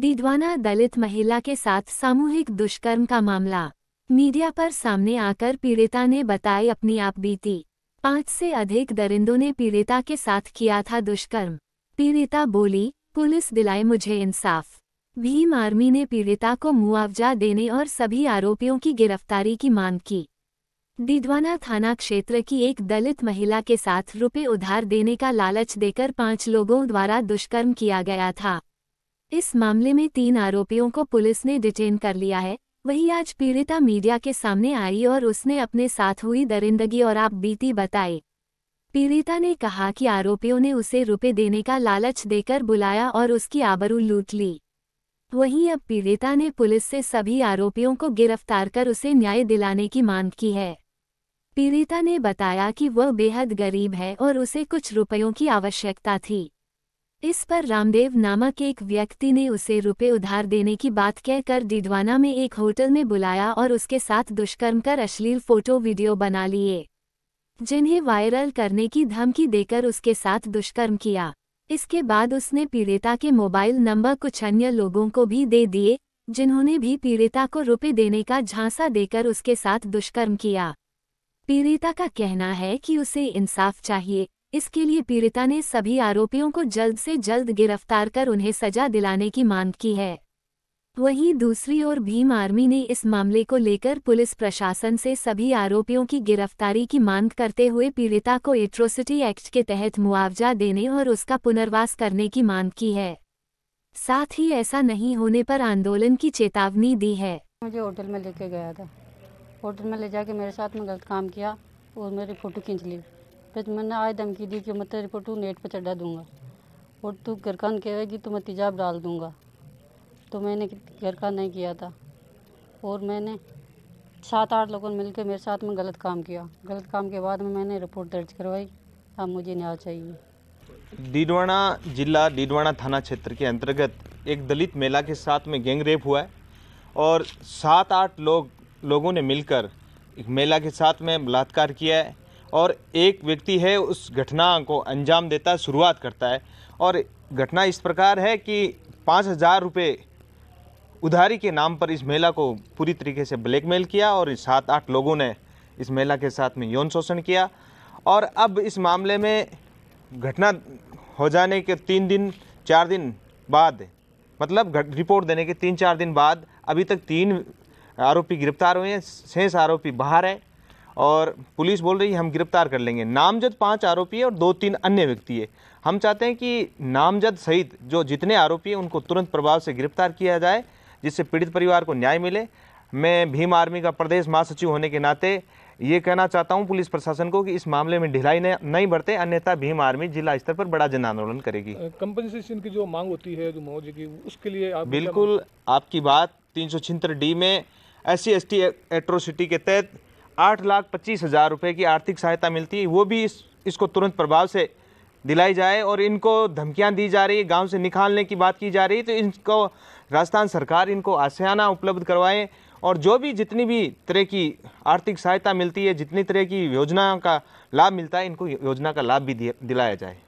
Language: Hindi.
दीदवाना दलित महिला के साथ सामूहिक दुष्कर्म का मामला मीडिया पर सामने आकर पीड़िता ने बताई अपनी आप बीती पाँच से अधिक दरिंदों ने पीड़िता के साथ किया था दुष्कर्म पीड़िता बोली पुलिस दिलाए मुझे इंसाफ भीम आर्मी ने पीड़िता को मुआवजा देने और सभी आरोपियों की गिरफ्तारी की मांग की दीदवाना थाना क्षेत्र की एक दलित महिला के साथ रुपए उधार देने का लालच देकर पांच लोगों द्वारा दुष्कर्म किया गया था इस मामले में तीन आरोपियों को पुलिस ने डिटेन कर लिया है वही आज पीड़िता मीडिया के सामने आई और उसने अपने साथ हुई दरिंदगी और आप बीती बताई पीड़िता ने कहा कि आरोपियों ने उसे रुपए देने का लालच देकर बुलाया और उसकी आबरू लूट ली वहीं अब पीड़िता ने पुलिस से सभी आरोपियों को गिरफ्तार कर उसे न्याय दिलाने की मांग की है पीड़िता ने बताया कि वह बेहद गरीब है और उसे कुछ रुपयों की आवश्यकता थी इस पर रामदेव नामक एक व्यक्ति ने उसे रुपए उधार देने की बात कहकर डिडवाना में एक होटल में बुलाया और उसके साथ दुष्कर्म कर अश्लील फोटो वीडियो बना लिए जिन्हें वायरल करने की धमकी देकर उसके साथ दुष्कर्म किया इसके बाद उसने पीड़िता के मोबाइल नंबर कुछ अन्य लोगों को भी दे दिए जिन्होंने भी पीड़िता को रुपए देने का झांसा देकर उसके साथ दुष्कर्म किया पीड़िता का कहना है कि उसे इंसाफ चाहिए इसके लिए पीड़िता ने सभी आरोपियों को जल्द से जल्द गिरफ्तार कर उन्हें सजा दिलाने की मांग की है वहीं दूसरी ओर भीम आर्मी ने इस मामले को लेकर पुलिस प्रशासन से सभी आरोपियों की गिरफ्तारी की मांग करते हुए पीड़िता को एट्रोसिटी एक्ट के तहत मुआवजा देने और उसका पुनर्वास करने की मांग की है साथ ही ऐसा नहीं होने पर आंदोलन की चेतावनी दी है मुझे होटल में लेके गया था होटल में ले जाके मेरे साथ में गलत काम किया और मेरी फोटो खींच ली फिर तो मैंने आए धमकी दी कि मैं तेरे को टू नेट पर चढ़ा दूँगा और तू घर का कहेगी तो मैं तेजाब डाल दूँगा तो मैंने घर का नहीं किया था और मैंने सात आठ लोगों ने मिलकर मेरे साथ में गलत काम किया गलत काम के बाद में मैंने रिपोर्ट दर्ज करवाई अब मुझे न्याय चाहिए डीडवाना जिला डीडवाना थाना क्षेत्र के अंतर्गत एक दलित महिला के साथ में गैंग रेप हुआ है और सात आठ लोग लोगों ने मिलकर एक महिला के साथ में बलात्कार किया है और एक व्यक्ति है उस घटना को अंजाम देता है शुरुआत करता है और घटना इस प्रकार है कि पाँच हज़ार रुपये उधारी के नाम पर इस महिला को पूरी तरीके से ब्लैकमेल किया और सात आठ लोगों ने इस महिला के साथ में यौन शोषण किया और अब इस मामले में घटना हो जाने के तीन दिन चार दिन बाद मतलब रिपोर्ट देने के तीन चार दिन बाद अभी तक तीन आरोपी गिरफ्तार हुए हैं शेष आरोपी बाहर है और पुलिस बोल रही है हम गिरफ्तार कर लेंगे नामजद पाँच आरोपी और दो तीन अन्य व्यक्ति है हम चाहते हैं कि नामजद सहित जो जितने आरोपी हैं उनको तुरंत प्रभाव से गिरफ्तार किया जाए जिससे पीड़ित परिवार को न्याय मिले मैं भीम आर्मी का प्रदेश महासचिव होने के नाते ये कहना चाहता हूँ पुलिस प्रशासन को कि इस मामले में ढिलाई नहीं बरते अन्यथा भीम आर्मी जिला स्तर पर बड़ा जन आंदोलन करेगी कंपनसेशन की जो मांग होती है जो मौज की उसके लिए आप बिल्कुल आपकी बात तीन डी में S C S T atrocity के तहत आठ लाख पच्चीस हज़ार रुपये की आर्थिक सहायता मिलती है वो भी इस इसको तुरंत प्रभाव से दिलाई जाए और इनको धमकियां दी जा रही है गांव से निकालने की बात की जा रही है तो इनको राजस्थान सरकार इनको आसियाना उपलब्ध करवाएं और जो भी जितनी भी तरह की आर्थिक सहायता मिलती है जितनी तरह की योजना का लाभ मिलता है इनको योजना का लाभ भी दिलाया जाए